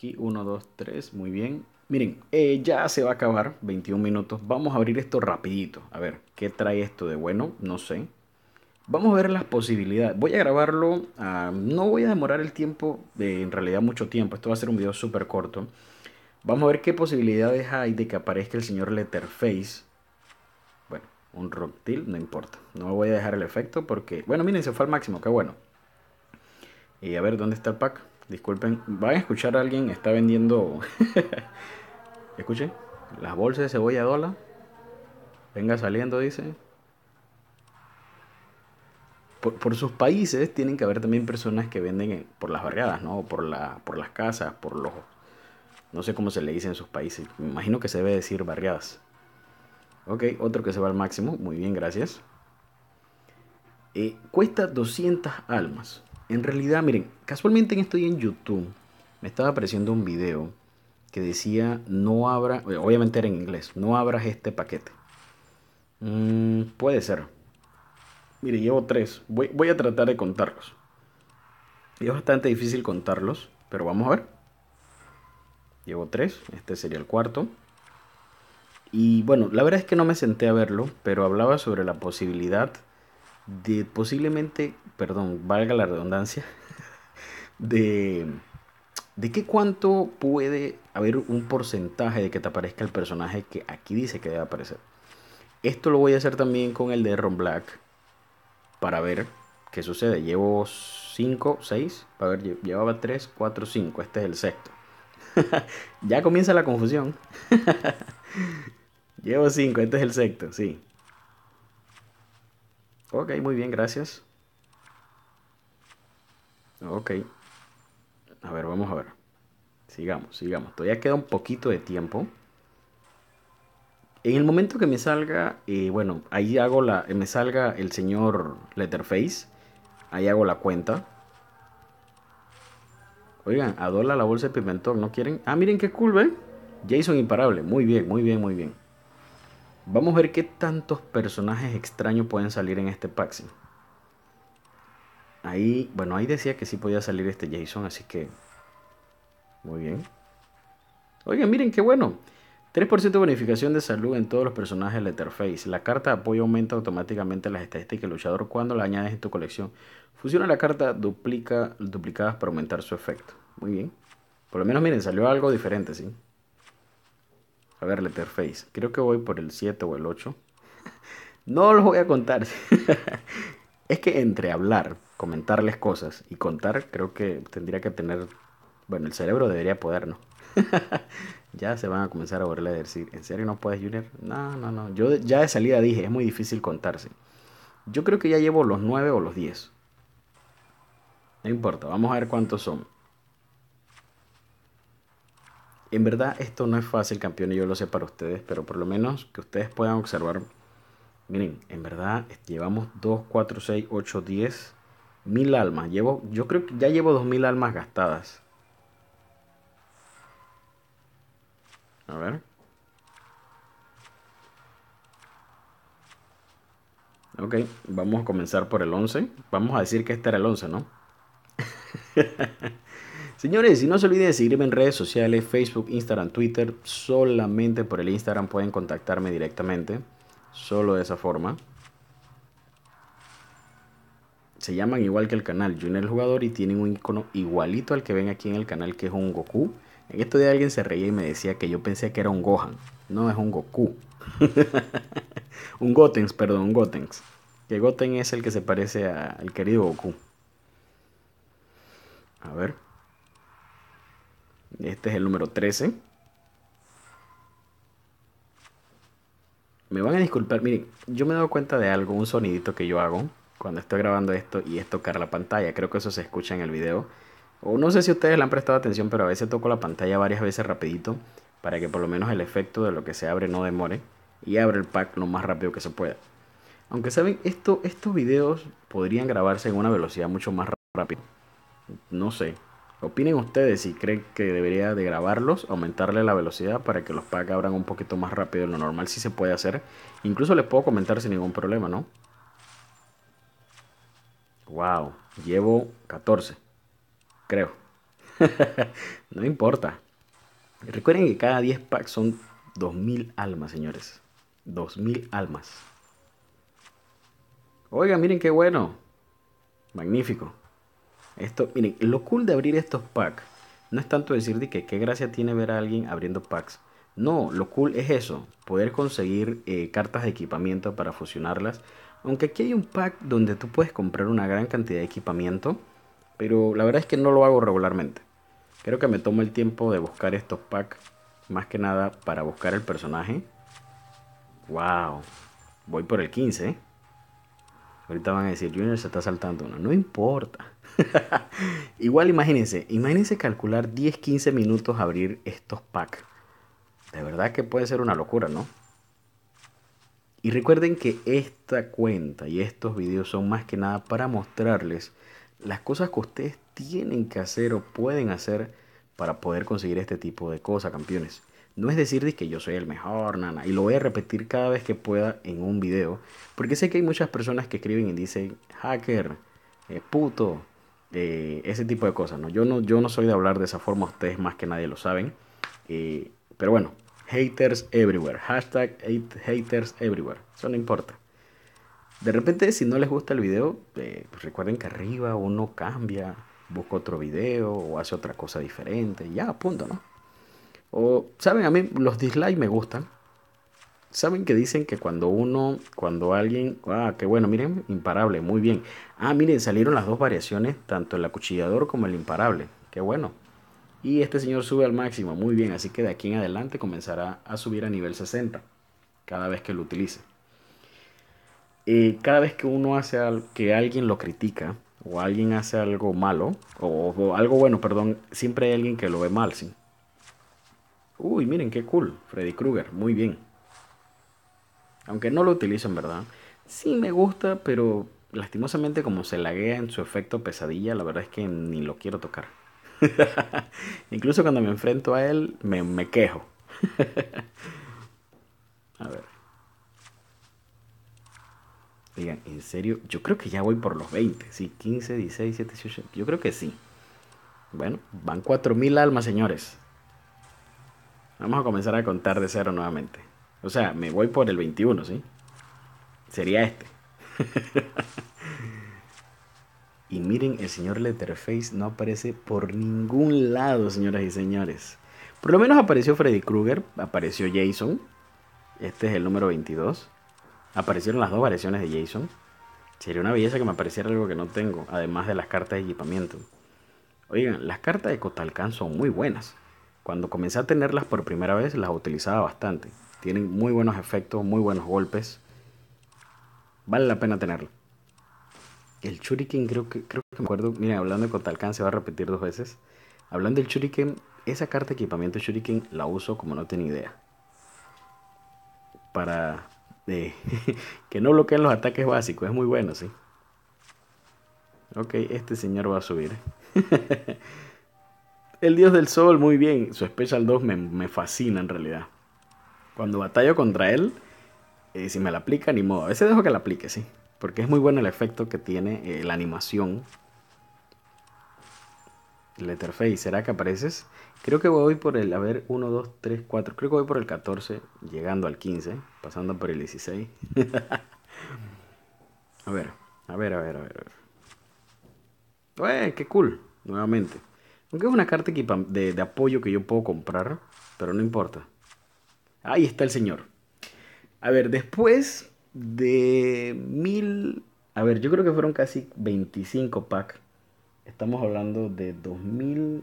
aquí. 1, 2, 3. Muy bien. Miren, eh, ya se va a acabar. 21 minutos. Vamos a abrir esto rapidito. A ver, ¿qué trae esto de bueno? No sé. Vamos a ver las posibilidades. Voy a grabarlo. Ah, no voy a demorar el tiempo, de, en realidad mucho tiempo. Esto va a ser un video súper corto. Vamos a ver qué posibilidades hay de que aparezca el señor Letterface. Bueno, un reptil, no importa. No voy a dejar el efecto porque... Bueno, miren, se fue al máximo, qué bueno. Y a ver, ¿dónde está el pack? Disculpen, van a escuchar a alguien está vendiendo. Escuchen, las bolsas de cebolla dólar. Venga saliendo, dice. Por, sus países tienen que haber también personas que venden por las barriadas, ¿no? Por, la, por las casas, por los... No sé cómo se le dice en sus países. Me imagino que se debe decir barriadas. Ok, otro que se va al máximo. Muy bien, gracias. Eh, cuesta 200 almas. En realidad, miren, casualmente en estoy en YouTube me estaba apareciendo un video que decía no abra, obviamente era en inglés, no abras este paquete. Mm, puede ser. Mire, llevo tres. Voy, voy, a tratar de contarlos. Es bastante difícil contarlos, pero vamos a ver. Llevo tres, este sería el cuarto. Y bueno, la verdad es que no me senté a verlo, pero hablaba sobre la posibilidad de posiblemente, perdón, valga la redundancia, de, de qué cuánto puede haber un porcentaje de que te aparezca el personaje que aquí dice que debe aparecer. Esto lo voy a hacer también con el de Ron Black para ver qué sucede. Llevo 5, 6, ver, llevaba 3, 4, 5, este es el sexto. ya comienza la confusión. Llevo 5, este es el sexto, sí. Ok, muy bien, gracias. Ok. A ver, vamos a ver. Sigamos, sigamos. Todavía queda un poquito de tiempo. En el momento que me salga, eh, bueno, ahí hago la, me salga el señor Letterface. Ahí hago la cuenta. Oigan, adola la bolsa de pimentón, ¿no quieren? Ah, miren qué cool, ¿ve? Jason Imparable. Muy bien, muy bien, muy bien. Vamos a ver qué tantos personajes extraños pueden salir en este Paxi. Ahí, bueno, ahí decía que sí podía salir este Jason, así que... Muy bien. Oigan, miren qué bueno. 3% de bonificación de salud en todos los personajes de interface. La carta de apoyo aumenta automáticamente las estadísticas del luchador cuando la añades en tu colección. Fusiona la carta duplica, duplicadas para aumentar su efecto. Muy bien. Por lo menos, miren, salió algo diferente, ¿sí? A ver, Letterface. Creo que voy por el 7 o el 8. No los voy a contar. es que entre hablar, comentarles cosas y contar, creo que tendría que tener. Bueno, el cerebro debería poder, ¿no? ya se van a comenzar a volver a decir, ¿en serio no puedes, Junior? No, no, no. Yo ya de salida dije, es muy difícil contarse. Yo creo que ya llevo los 9 o los 10. No importa, vamos a ver cuántos son en verdad esto no es fácil, campeón, y yo lo sé para ustedes, pero por lo menos que ustedes puedan observar. Miren, en verdad llevamos 2, 4, 6, 8, 10, mil almas. Llevo, yo creo que ya llevo 2000 almas gastadas. A ver. Ok, vamos a comenzar por el 11. Vamos a decir que este era el 11, ¿no? Señores, y no se olviden de seguirme en redes sociales, Facebook, Instagram, Twitter. Solamente por el Instagram pueden contactarme directamente. Solo de esa forma. Se llaman igual que el canal Junior el Jugador y tienen un icono igualito al que ven aquí en el canal que es un Goku. En esto de alguien se reía y me decía que yo pensé que era un Gohan. No, es un Goku. un Gotens, perdón, un Gotenks. Que Goten es el que se parece al querido Goku. A ver. Este es el número 13. Me van a disculpar, miren, yo me he dado cuenta de algo, un sonidito que yo hago cuando estoy grabando esto y es tocar la pantalla. Creo que eso se escucha en el video. O no sé si ustedes le han prestado atención, pero a veces toco la pantalla varias veces rapidito para que por lo menos el efecto de lo que se abre no demore y abre el pack lo más rápido que se pueda. Aunque saben, esto, estos videos podrían grabarse en una velocidad mucho más rápida. No sé, Opinen ustedes si creen que debería de grabarlos, aumentarle la velocidad para que los packs abran un poquito más rápido de lo normal, si se puede hacer. Incluso les puedo comentar sin ningún problema, ¿no? Wow, llevo 14, creo. no importa. Recuerden que cada 10 packs son 2.000 almas, señores. 2.000 almas. Oiga, miren qué bueno. Magnífico. Esto, miren, lo cool de abrir estos packs no es tanto decir de que qué gracia tiene ver a alguien abriendo packs. No, lo cool es eso, poder conseguir eh, cartas de equipamiento para fusionarlas. Aunque aquí hay un pack donde tú puedes comprar una gran cantidad de equipamiento, pero la verdad es que no lo hago regularmente. Creo que me tomo el tiempo de buscar estos packs, más que nada para buscar el personaje. ¡Wow! Voy por el 15, ¿eh? Ahorita van a decir, Junior se está saltando una. No importa. Igual imagínense, imagínense calcular 10, 15 minutos abrir estos packs. De verdad que puede ser una locura, ¿no? Y recuerden que esta cuenta y estos videos son más que nada para mostrarles las cosas que ustedes tienen que hacer o pueden hacer para poder conseguir este tipo de cosas, campeones. No es decir que yo soy el mejor, nana. Y lo voy a repetir cada vez que pueda en un video. Porque sé que hay muchas personas que escriben y dicen, hacker, eh, puto, eh, ese tipo de cosas. ¿no? Yo, no, yo no soy de hablar de esa forma, ustedes más que nadie lo saben. Eh, pero bueno, haters everywhere. Hashtag haters everywhere. Eso no importa. De repente, si no les gusta el video, pues recuerden que arriba uno cambia, busca otro video o hace otra cosa diferente. Ya, punto, ¿no? O, ¿saben? A mí los dislikes me gustan. ¿Saben que dicen que cuando uno, cuando alguien, ah, qué bueno, miren, imparable, muy bien. Ah, miren, salieron las dos variaciones, tanto el acuchillador como el imparable. Qué bueno. Y este señor sube al máximo, muy bien, así que de aquí en adelante comenzará a subir a nivel 60 cada vez que lo utilice. Y eh, cada vez que uno hace algo. que alguien lo critica o alguien hace algo malo o, o algo bueno, perdón, siempre hay alguien que lo ve mal, ¿sí? Uy, miren qué cool, Freddy Krueger, muy bien. Aunque no lo utilizo, en ¿verdad? Sí me gusta, pero lastimosamente como se laguea en su efecto pesadilla, la verdad es que ni lo quiero tocar. Incluso cuando me enfrento a él, me, me quejo. a ver. Digan, en serio, yo creo que ya voy por los 20, sí, 15, 16, 17, 18, yo creo que sí. Bueno, van 4.000 almas, señores. Vamos a comenzar a contar de cero nuevamente. O sea, me voy por el 21, ¿sí? Sería este. y miren, el señor Letterface no aparece por ningún lado, señoras y señores. Por lo menos apareció Freddy Krueger, apareció Jason. Este es el número 22. Aparecieron las dos variaciones de Jason. Sería una belleza que me apareciera algo que no tengo, además de las cartas de equipamiento. Oigan, las cartas de Cotalcán son muy buenas. Cuando comencé a tenerlas por primera vez las utilizaba bastante. Tienen muy buenos efectos, muy buenos golpes. Vale la pena tenerlo. El Shuriken creo que, creo que me acuerdo, miren, hablando de Contalcán se va a repetir dos veces. Hablando del Shuriken, esa carta de equipamiento Shuriken la uso como no tiene idea. Para eh, que no bloqueen los ataques básicos, es muy bueno, sí. Ok, este señor va a subir. El Dios del Sol, muy bien. Su Special 2 me, fascina en realidad. Cuando batallo contra él, eh, si me la aplica, ni modo. A veces dejo que la aplique, sí. Porque es muy bueno el efecto que tiene eh, la animación. Letterface, ¿será que apareces? Creo que voy por el, a ver, 1, 2, 3, 4. Creo que voy por el 14, llegando al 15, pasando por el 16. a ver, a ver, a ver, a ver. A ¡Qué cool! Nuevamente. Aunque es una carta de, de apoyo que yo puedo comprar, pero no importa. Ahí está el señor. A ver, después de mil... A ver, yo creo que fueron casi 25 pack. Estamos hablando de 2000,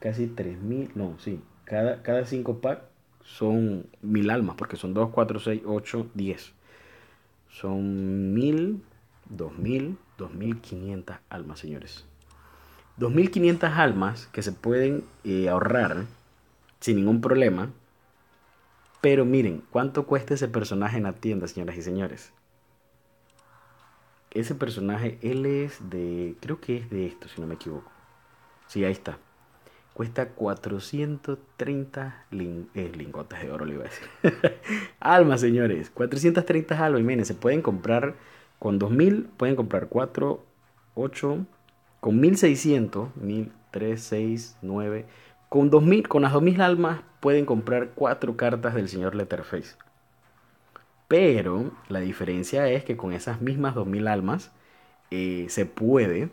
casi 3000, no, sí. Cada, cada 5 pack son mil almas, porque son 2, 4, 6, 8, 10. Son 1000, 2000, 2500 almas, señores. 2.500 almas que se pueden eh, ahorrar sin ningún problema. Pero miren, ¿cuánto cuesta ese personaje en la tienda, señoras y señores? Ese personaje, él es de, creo que es de esto, si no me equivoco. Sí, ahí está. Cuesta 430 eh, lingotes de oro, le iba a decir. almas, señores. 430 almas. Y miren, se pueden comprar con 2.000, pueden comprar 4, 8, con 1600, 1369, con, 2000, con las 2000 almas pueden comprar 4 cartas del señor Letterface. Pero la diferencia es que con esas mismas 2000 almas eh, se puede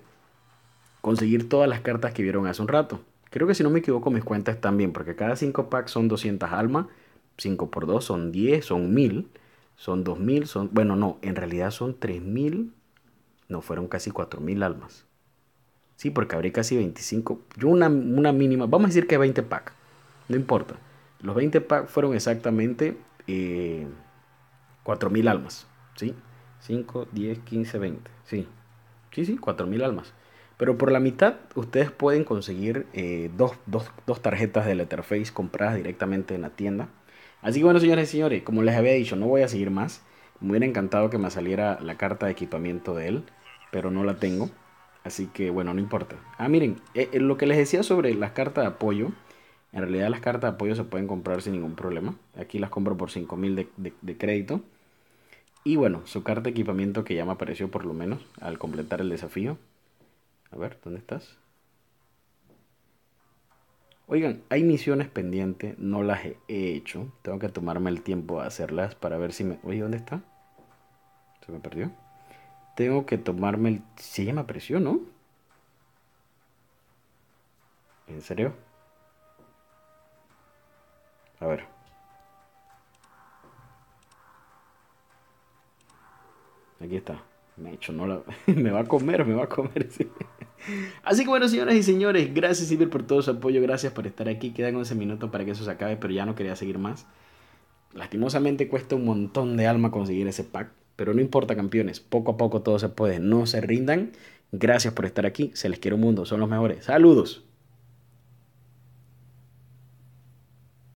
conseguir todas las cartas que vieron hace un rato. Creo que si no me equivoco mis cuentas están bien, porque cada 5 packs son 200 almas, 5 por 2 son 10, son 1000, son 2000, son... Bueno, no, en realidad son 3000, no, fueron casi 4000 almas. Sí, porque habría casi 25. Yo una, mínima, vamos a decir que 20 packs. No importa. Los 20 packs fueron exactamente 4.000 eh, almas. ¿Sí? 5, 10, 15, 20. Sí. Sí, sí, 4.000 almas. Pero por la mitad ustedes pueden conseguir eh, dos, dos, tarjetas de Letterface compradas directamente en la tienda. Así que bueno, señores y señores, como les había dicho, no voy a seguir más. Me hubiera encantado que me saliera la carta de equipamiento de él, pero no la tengo. Así que bueno, no importa. Ah, miren, eh, eh, lo que les decía sobre las cartas de apoyo. En realidad las cartas de apoyo se pueden comprar sin ningún problema. Aquí las compro por 5.000 de, de, de crédito. Y bueno, su carta de equipamiento que ya me apareció por lo menos al completar el desafío. A ver, ¿dónde estás? Oigan, hay misiones pendientes, no las he hecho. Tengo que tomarme el tiempo a hacerlas para ver si me... Oye, ¿dónde está? Se me perdió. Tengo que tomarme el... Se llama presión, ¿no? ¿En serio? A ver. Aquí está. Me he hecho, no me va a comer, me va a comer. Así que bueno, señoras y señores, gracias Silver por todo su apoyo, gracias por estar aquí. Quedan 11 minutos para que eso se acabe, pero ya no quería seguir más. Lastimosamente cuesta un montón de alma conseguir ese pack. Pero no importa, campeones, poco a poco todo se puede, no se rindan. Gracias por estar aquí, se les quiere un mundo, son los mejores. Saludos.